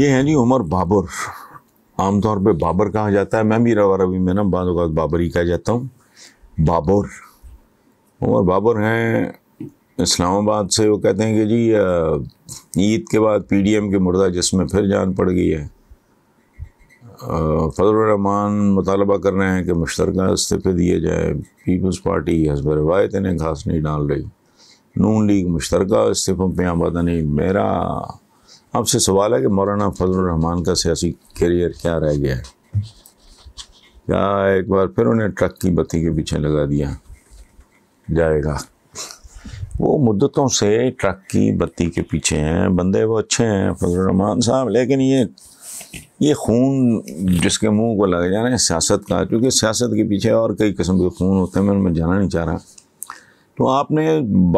ये हैं जी उमर बाबर आमतौर पे बाबर कहा जाता है मैं भी रवा रवि में ना बाद बाबर ही कहा जाता हूँ बाबर उमर बाबर हैं इस्लामाबाद से वो कहते हैं कि जी ईद के बाद पीडीएम के मुर्दा जिसमें फिर जान पड़ गई है फजलरहमान मुतालबा कर रहे हैं कि मुश्तरक इस्तीफ़े दिए जाए पीपल्स पार्टी हजब रवायत इन्हें घास नहीं डाल रही नून लीग मुश्तरक इस्तीफ़ों पर आबादा नहीं मेरा आपसे सवाल है कि मौलाना फजलरहमान का सियासी करियर क्या रह गया है क्या एक बार फिर उन्हें ट्रक की बत्ती के पीछे लगा दिया जाएगा वो मुद्दतों से ट्रक की बत्ती के पीछे हैं बंदे वो अच्छे हैं फजल रहमान साहब लेकिन ये ये खून जिसके मुंह को लग जाना है सियासत का क्योंकि सियासत के पीछे और कई किस्म के खून होते हैं मैं उनमें जाना नहीं चाह रहा तो आपने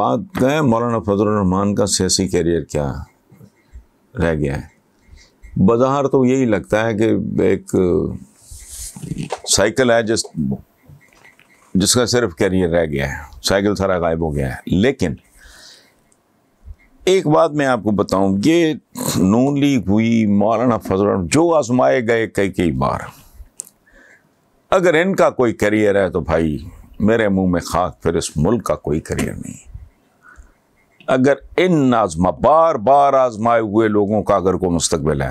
बात कहें मौलाना फजलरहमान का सियासी कैरियर क्या है रह गया है बाजार तो यही लगता है कि एक साइकिल है जिस जिसका सिर्फ कैरियर रह गया है साइकिल सारा गायब हो गया है लेकिन एक बात मैं आपको बताऊं ये नून लीग हुई मौलाना फजल जो आजमाए गए कई कई बार अगर इनका कोई करियर है तो भाई मेरे मुंह में खाक फिर इस मुल्क का कोई करियर नहीं अगर इन आजमा बार बार आजमाए हुए लोगों का अगर कोई मुस्तबिल है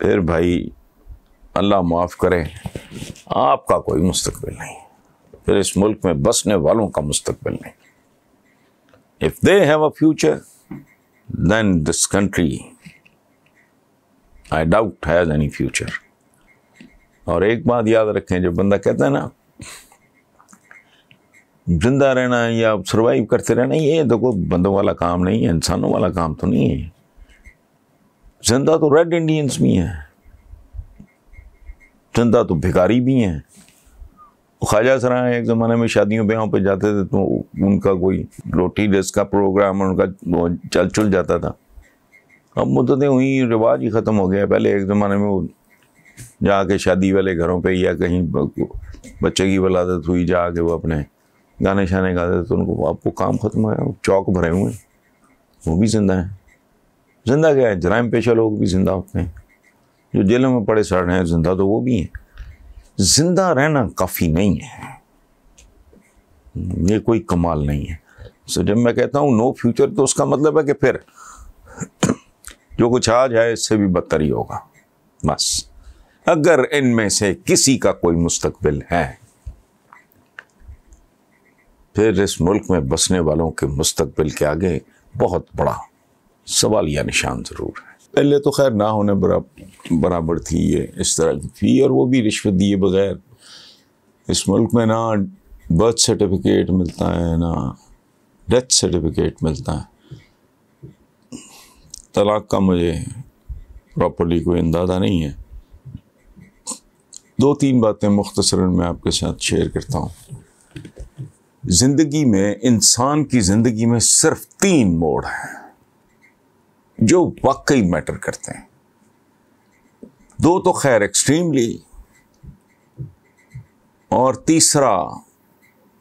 फिर भाई अल्लाह माफ़ करें आपका कोई मुस्तबिल नहीं फिर इस मुल्क में बसने वालों का मुस्तबिल नहीं if they have a future then this country I doubt has any future और एक बात याद रखें जो बंदा कहता है ना जिंदा रहना है या सर्वाइव करते रहना ये देखो बंदों वाला काम नहीं है इंसानों वाला काम तो नहीं है जिंदा तो रेड इंडियंस भी हैं जिंदा तो भिखारी भी हैं ख्वाजा सरा एक ज़माने में शादियों ब्याहों पे जाते थे तो उनका कोई रोटी डेस्क का प्रोग्राम उनका चल चुल जाता था अब मुद्दतें हुई रिवाज ही ख़त्म हो गया पहले एक ज़माने में वो जाके शादी वाले घरों पे या कहीं बच्चे की वलादत हुई जाके वो अपने गाने शाने गाते तो उनको आपको काम ख़त्म गया चौक भरे हुए हैं वो भी ज़िंदा हैं ज़िंदा क्या है जराइम पेशा लोग भी ज़िंदा होते हैं जो जेलों में पड़े सड़ हैं ज़िंदा तो वो भी हैं ज़िंदा रहना काफ़ी नहीं है ये कोई कमाल नहीं है सो जब मैं कहता हूँ नो फ्यूचर तो उसका मतलब है कि फिर जो कुछ आज है इससे भी बदतर ही होगा बस अगर इनमें से किसी का कोई मुस्तबिल है फिर इस मुल्क में बसने वालों के मुस्तबिल के आगे बहुत बड़ा सवाल या निशान ज़रूर है पहले तो खैर ना होने बराबर बराबर थी ये इस तरह की थी और वो भी रिश्वत दिए बगैर इस मुल्क में ना बर्थ सर्टिफिकेट मिलता है ना डेथ सर्टिफिकेट मिलता है तलाक का मुझे प्रॉपरली कोई अंदाज़ा नहीं है दो तीन बातें मुख्तसरा मैं आपके साथ शेयर करता हूँ ज़िंदगी में इंसान की ज़िंदगी में सिर्फ तीन मोड़ हैं जो वाकई मैटर करते हैं दो तो खैर एक्सट्रीमली और तीसरा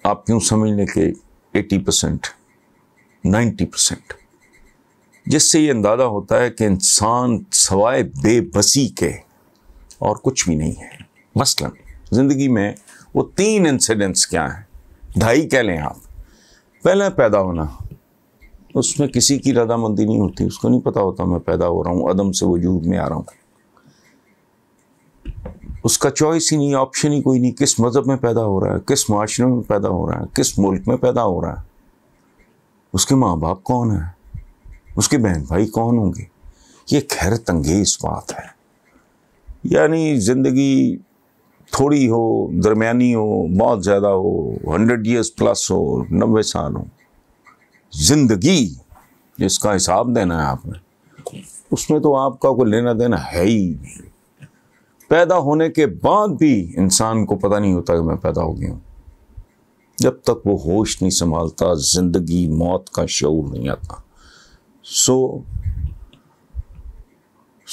आप क्यों समझ लें कि एटी परसेंट नाइन्टी परसेंट जिससे ये अंदाज़ा होता है कि इंसान सवाए बेबसी के और कुछ भी नहीं है मसलन ज़िंदगी में वो तीन इंसिडेंट्स क्या हैं ढाई कह लें आप पहला पैदा होना उसमें किसी की रदामंदी नहीं होती उसको नहीं पता होता मैं पैदा हो रहा हूँ अदम से वजूद में आ रहा हूँ उसका चॉइस ही नहीं ऑप्शन ही कोई नहीं किस मज़हब में पैदा हो रहा है किस माशरे में पैदा हो रहा है किस मुल्क में पैदा हो रहा है उसके माँ बाप कौन है उसके बहन भाई कौन होंगे ये खैर तंगेज बात है यानी ज़िंदगी थोड़ी हो दरमियानी हो बहुत ज़्यादा हो हंड्रेड ईयर्स प्लस हो नब्बे साल हो जिंदगी जिसका हिसाब देना है आपने उसमें तो आपका कोई लेना देना है ही नहीं पैदा होने के बाद भी इंसान को पता नहीं होता कि मैं पैदा हो गया हूँ जब तक वो होश नहीं संभालता ज़िंदगी मौत का शूर नहीं आता सो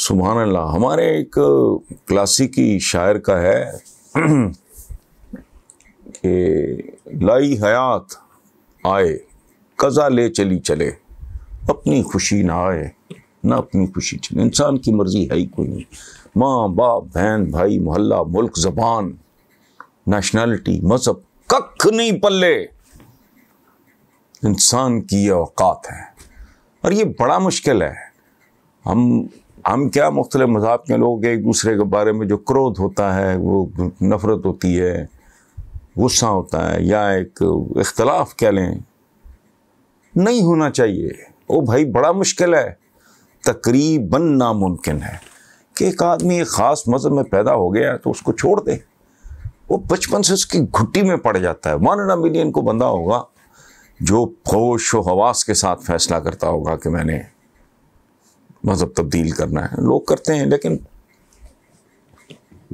सुबहान अल्लाह हमारे एक क्लासिकी शायर का है कि लाई हयात आए कज़ा ले चली चले अपनी खुशी ना आए ना अपनी खुशी चले इंसान की मर्ज़ी है ही कोई नहीं माँ बाप बहन भाई मोहल्ला मुल्क जबान नेशनैलिटी मज़हब कख नहीं पल्ले इंसान की ये औकात है और ये बड़ा मुश्किल है हम हम क्या मुख्तलिफ मज़ाब के लोग एक दूसरे के बारे में जो क्रोध होता है वो नफ़रत होती है गुस्सा होता है या एक इख्तलाफ कह लें नहीं होना चाहिए ओ भाई बड़ा मुश्किल है तकरीबन नामुमकिन है कि एक आदमी एक ख़ास मज़हब में पैदा हो गया तो उसको छोड़ दे वो बचपन से उसकी घुट्टी में पड़ जाता है वन एंड मिलियन को बंदा होगा जो होश व हवास के साथ फैसला करता होगा कि मैंने मज़हब तब्दील करना है लोग करते हैं लेकिन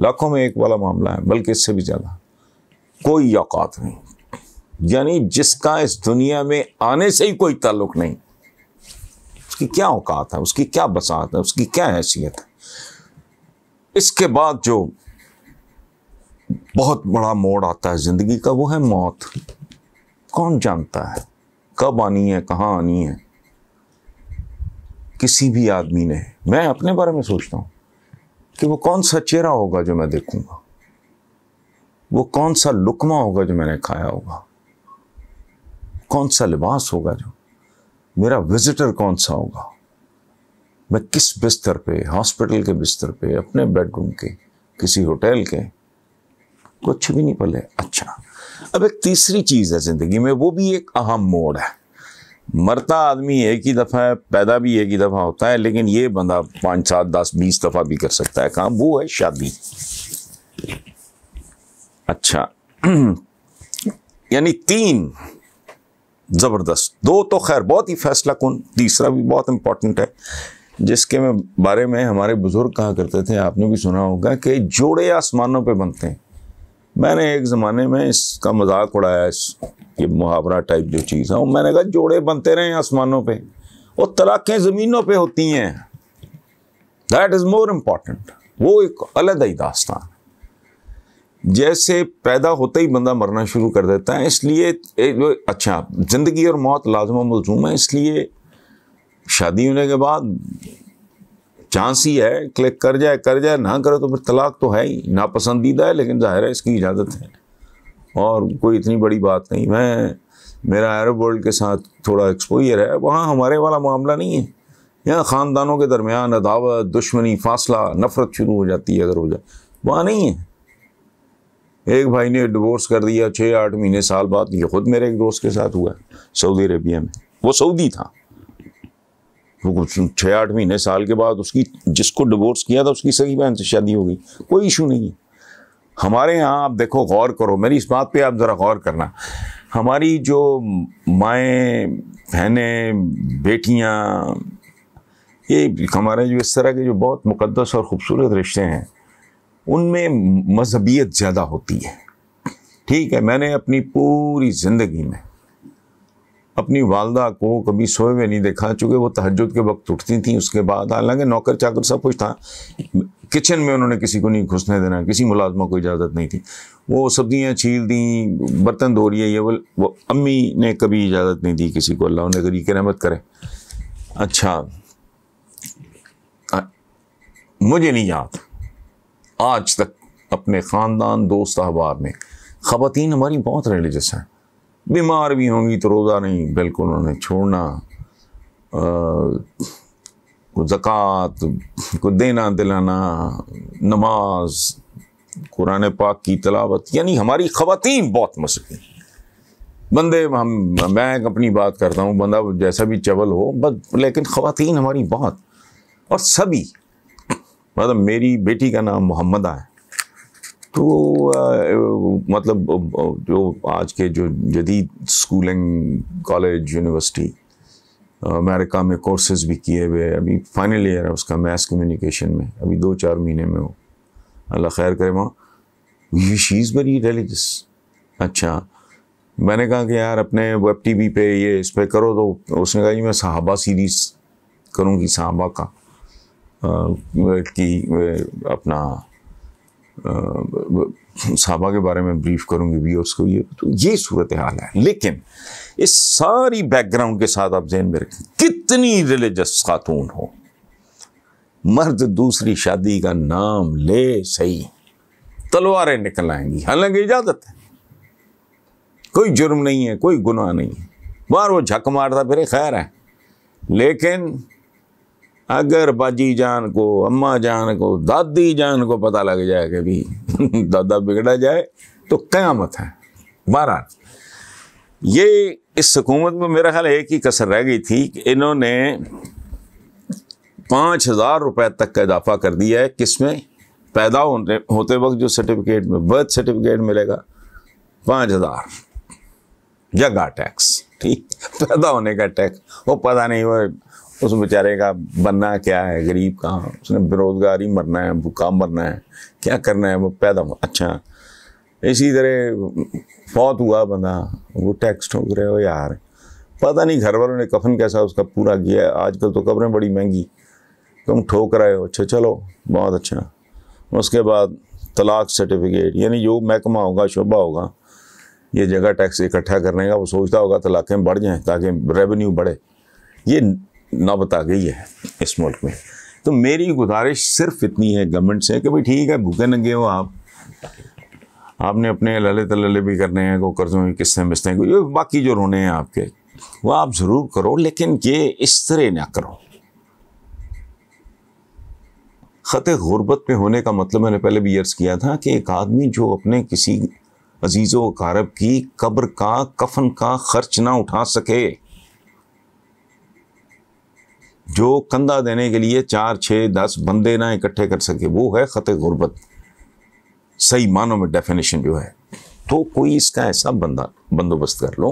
लाखों में एक वाला मामला है बल्कि इससे भी ज़्यादा कोई औकात नहीं यानी जिसका इस दुनिया में आने से ही कोई ताल्लुक नहीं उसकी क्या औकात है उसकी क्या बसात है उसकी क्या हैसियत है इसके बाद जो बहुत बड़ा मोड़ आता है ज़िंदगी का वो है मौत कौन जानता है कब आनी है कहाँ आनी है किसी भी आदमी ने मैं अपने बारे में सोचता हूं कि वो कौन सा चेहरा होगा जो मैं देखूंगा वो कौन सा लुकमा होगा जो मैंने खाया होगा कौन सा लिबास होगा जो मेरा विजिटर कौन सा होगा मैं किस बिस्तर पे हॉस्पिटल के बिस्तर पे अपने बेडरूम के किसी होटल के कुछ भी नहीं पले अच्छा अब एक तीसरी चीज़ है ज़िंदगी में वो भी एक अहम मोड़ है मरता आदमी एक ही दफ़ा है पैदा भी एक ही दफ़ा होता है लेकिन ये बंदा पाँच सात दस बीस दफ़ा भी कर सकता है काम वो है शादी अच्छा यानी तीन ज़बरदस्त दो तो खैर बहुत ही फैसला कौन तीसरा भी बहुत इम्पोर्टेंट है जिसके में बारे में हमारे बुज़ुर्ग कहा करते थे आपने भी सुना होगा कि जोड़े आसमानों पे बनते हैं मैंने एक ज़माने में इसका मजाक उड़ाया इस ये मुहावरा टाइप जो चीज़ है वो मैंने कहा जोड़े बनते रहे आसमानों पे वो तलाक़ें ज़मीनों पे होती हैं दैट इज़ मोर इम्पॉर्टेंट वो एक अलग ही दास्तान जैसे पैदा होते ही बंदा मरना शुरू कर देता है इसलिए अच्छा ज़िंदगी और मौत लाजमा मलजूम है इसलिए शादी होने के बाद चांस ही है क्लिक कर जाए कर जाए ना करे तो फिर तलाक तो है ही नापसंदीदा है लेकिन ज़ाहिर है इसकी इजाज़त है और कोई इतनी बड़ी बात नहीं मैं मेरा अरब वर्ल्ड के साथ थोड़ा एक्सपोजर है वहाँ हमारे वाला मामला नहीं है यहाँ ख़ानदानों के दरमियान अदावत दुश्मनी फासला नफ़रत शुरू हो जाती है अगर हो जाए वहाँ नहीं है एक भाई ने डिवोर्स कर दिया छः आठ महीने साल बाद ये खुद मेरे एक दोस्त के साथ हुआ सऊदी अरेबिया में वो सऊदी था वो छः आठ महीने साल के बाद उसकी जिसको डिवोर्स किया था उसकी सगी बहन से शादी हो गई कोई इशू नहीं है हमारे यहाँ आप देखो गौर करो मेरी इस बात पे आप ज़रा गौर करना हमारी जो माएँ बहनें बेटियाँ ये हमारे जो इस तरह के जो बहुत मुकदस और ख़ूबसूरत रिश्ते हैं उनमें मजहबियत ज़्यादा होती है ठीक है मैंने अपनी पूरी ज़िंदगी में अपनी वालदा को कभी सोए हुए नहीं देखा चूँकि वो तहजद के वक्त उठती थी उसके बाद हालांकि नौकर चाकर सब कुछ था किचन में उन्होंने किसी को नहीं घुसने देना किसी मुलाजमा को इजाज़त नहीं थी वो सब्जियाँ छील दी बर्तन धो रही है ये वो, वो अम्मी ने कभी इजाज़त नहीं दी किसी को अल्लाह उन्हें गरीब रहमत करे अच्छा आ, मुझे नहीं याद आज तक अपने ख़ानदान दोस्त अहबार में ख़वान हमारी बहुत रिलीजस हैं बीमार भी होंगी तो रोज़ा नहीं बिल्कुल उन्होंने छोड़ना आ, को ज़क़़त को देना दिलाना नमाज कुरान पाक की तलावत यानी हमारी ख़वातीन बहुत मसकिन बंदे हम मैं अपनी बात करता हूँ बंदा जैसा भी चवल हो बस लेकिन ख़वातीन हमारी बहुत और सभी मतलब मेरी बेटी का नाम मोहम्मदा है तो आ, मतलब जो आज के जो जदीद स्कूलिंग कॉलेज यूनिवर्सिटी अमेरिका में कोर्सेज भी किए हुए अभी फाइनल ईयर है उसका मैथ कम्युनिकेशन में अभी दो चार महीने में हो अल्लाह खैर करे माँ शी इज़ वेरी इंटेलिजेंस अच्छा मैंने कहा कि यार अपने वेब टी वी पे ये इस पर करो तो उसने कहा कि मैं सहाबा सीरीज़ करूँगी सहाबा का आ, की अपना साहबा के बारे में ब्रीफ करूंगी भी उसको ये तो ये सूरत हाल है लेकिन इस सारी बैकग्राउंड के साथ आप जहन में रखें कितनी रिलीजस खातून हो मर्द दूसरी शादी का नाम ले सही तलवारें निकल आएंगी हालांकि इजाज़त है कोई जुर्म नहीं है कोई गुनाह नहीं है बार वो झक मारता फिर खैर है लेकिन अगर बाजी जान को अम्मा जान को दादी जान को पता लग जाए कि भी दादा बिगड़ा जाए तो क़यामत है बहरहाल ये इस हुकूमत में मेरा ख्याल एक ही कसर रह गई थी कि इन्होंने पाँच हज़ार रुपये तक का इजाफा कर दिया है किसमें पैदा होने होते वक्त जो सर्टिफिकेट में बर्थ सर्टिफिकेट मिलेगा पाँच हज़ार जगह टैक्स ठीक पैदा होने का टैक्स वो पता नहीं वो उस बेचारे का बनना क्या है गरीब कहाँ उसने बेरोजगारी मरना है भूखा मरना है क्या करना है वो पैदा अच्छा इसी तरह फौत हुआ बंदा वो टैक्स ठोक रहे हो यार पता नहीं घर वालों ने कफन कैसा उसका पूरा किया आजकल तो कब्रें बड़ी महंगी तुम ठोक रहे हो अच्छा चलो बहुत अच्छा उसके बाद तलाक सर्टिफिकेट यानी जो महकमा होगा शोभा होगा ये जगह टैक्स इकट्ठा करने का वो सोचता होगा तलाक़ें बढ़ जाएँ ताकि रेवेन्यू बढ़े ये नौबत आ गई है इस मुल्क में तो मेरी गुजारिश सिर्फ इतनी है गवर्नमेंट से कि भाई ठीक है भूखे नंगे हो आप आपने अपने लले तलले भी करने हैं को कर्जों की किस्तें बिस्ते हैं ये बाकी जो रोने हैं आपके वह आप ज़रूर करो लेकिन ये इस तरह ना करो ख़त गुरबत में होने का मतलब मैंने पहले भी अर्ज़ किया था कि एक आदमी जो अपने किसी अजीज़ व कारब की कब्र का कफन का खर्च ना उठा सके जो कंधा देने के लिए चार छः दस बंदे ना इकट्ठे कर सके वो है ख़त गुरबत सही मानों में डेफिनेशन जो है तो कोई इसका ऐसा बंदा बंदोबस्त कर लो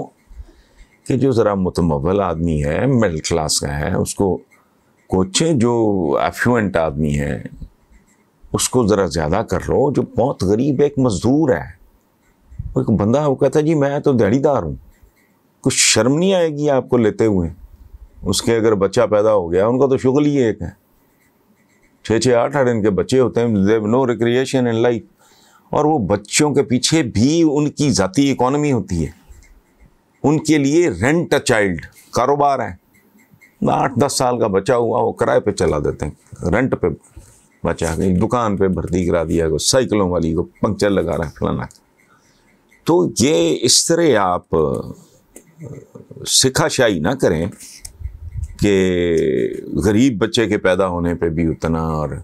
कि जो ज़रा मुतमवल आदमी है मिडिल क्लास का है उसको कोचे जो एफ्लुएंट आदमी है उसको ज़रा ज़्यादा कर लो जो बहुत गरीब एक मज़दूर है एक बंदा वो कहता है जी मैं तो दहड़ीदार हूँ कुछ शर्म नहीं आएगी आपको लेते हुए उसके अगर बच्चा पैदा हो गया उनका तो शुगल ही एक है छः छः आठ आठ इनके बच्चे होते हैं they've no recreation in life और वो बच्चों के पीछे भी उनकी ज़ाती इकोनॉमी होती है उनके लिए रेंट अ चाइल्ड कारोबार है आठ दस साल का बच्चा हुआ वो किराए पे चला देते हैं रेंट पे बचा गई दुकान पे भर्ती करा दिया को साइकिलों वाली को पंक्चर लगा रहा है फलाना तो ये इस तरह आप सिखाशाही ना करें कि गरीब बच्चे के पैदा होने पे भी उतना और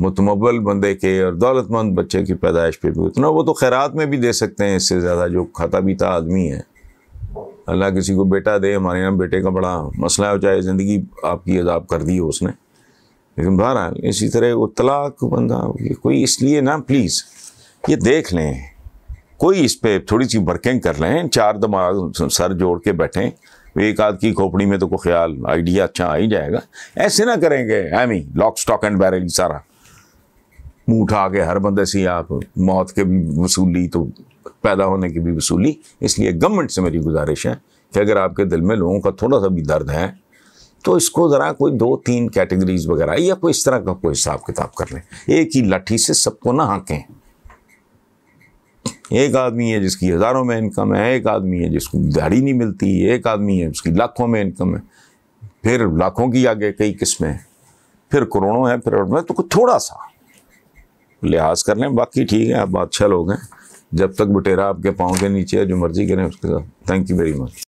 मतमबल बंदे के और दौलतमंद बच्चे की पैदाइश पे भी उतना वो तो खैरात में भी दे सकते हैं इससे ज़्यादा जो खाता पीता आदमी है अल्लाह किसी को बेटा दे हमारे यहाँ बेटे का बड़ा मसला हो चाहे ज़िंदगी आपकी अजाब कर दी हो उसने लेकिन बहरहाल इसी तरह वो तलाक बंदा कोई इसलिए ना प्लीज़ ये देख लें कोई इस पर थोड़ी सी वर्किंग कर लें चार दिमाग सर जोड़ के बैठें एक आध की खोपड़ी में तो कोई ख्याल आइडिया अच्छा आ ही जाएगा ऐसे ना करेंगे एम ही लॉक स्टॉक एंड बैरल सारा मुंह उठा के हर बंदे से आप मौत के भी वसूली तो पैदा होने की भी वसूली इसलिए गवर्नमेंट से मेरी गुजारिश है कि अगर आपके दिल में लोगों का थोड़ा सा भी दर्द है तो इसको ज़रा कोई दो तीन कैटेगरीज वगैरह या कोई इस तरह का कोई हिसाब किताब कर लें एक ही लाठी से सबको ना हाँकें एक आदमी है जिसकी हज़ारों में इनकम है एक आदमी है जिसको दाढ़ी नहीं मिलती एक आदमी है उसकी लाखों में इनकम है फिर लाखों की आगे कई किस्में हैं फिर करोड़ों हैं फिर में तो कुछ थोड़ा सा लिहाज कर लें बाकी ठीक है आप बादशाह लोग हैं जब तक बटेरा आपके पाँव के नीचे है जो मर्जी करें उसके साथ थैंक यू वेरी मच